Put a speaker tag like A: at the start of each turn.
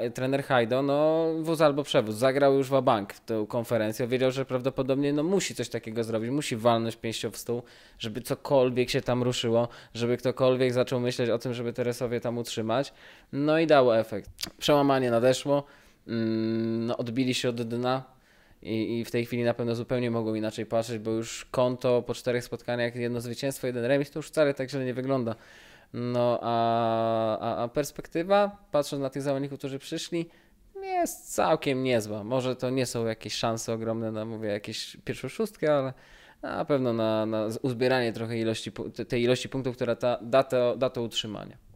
A: E, trener Hajdo, no wóz albo przewóz, zagrał już wabank tę konferencję, wiedział, że prawdopodobnie no musi coś takiego zrobić, musi walnąć pięścią w stół, żeby cokolwiek się tam ruszyło, żeby ktokolwiek zaczął myśleć o tym, żeby Teresowie tam utrzymać, no i dało efekt. Przełamanie nadeszło, mm, no odbili się od dna, i, I, w tej chwili na pewno zupełnie mogą inaczej patrzeć, bo już konto po czterech spotkaniach, jedno zwycięstwo, jeden remis, to już wcale tak źle nie wygląda. No a, a, a perspektywa, patrząc na tych zawodników, którzy przyszli, jest całkiem niezła. Może to nie są jakieś szanse ogromne na, mówię, jakieś pierwsze szóstkę, ale na pewno na, na uzbieranie trochę ilości, tej ilości punktów, która ta, da, to, da to utrzymanie.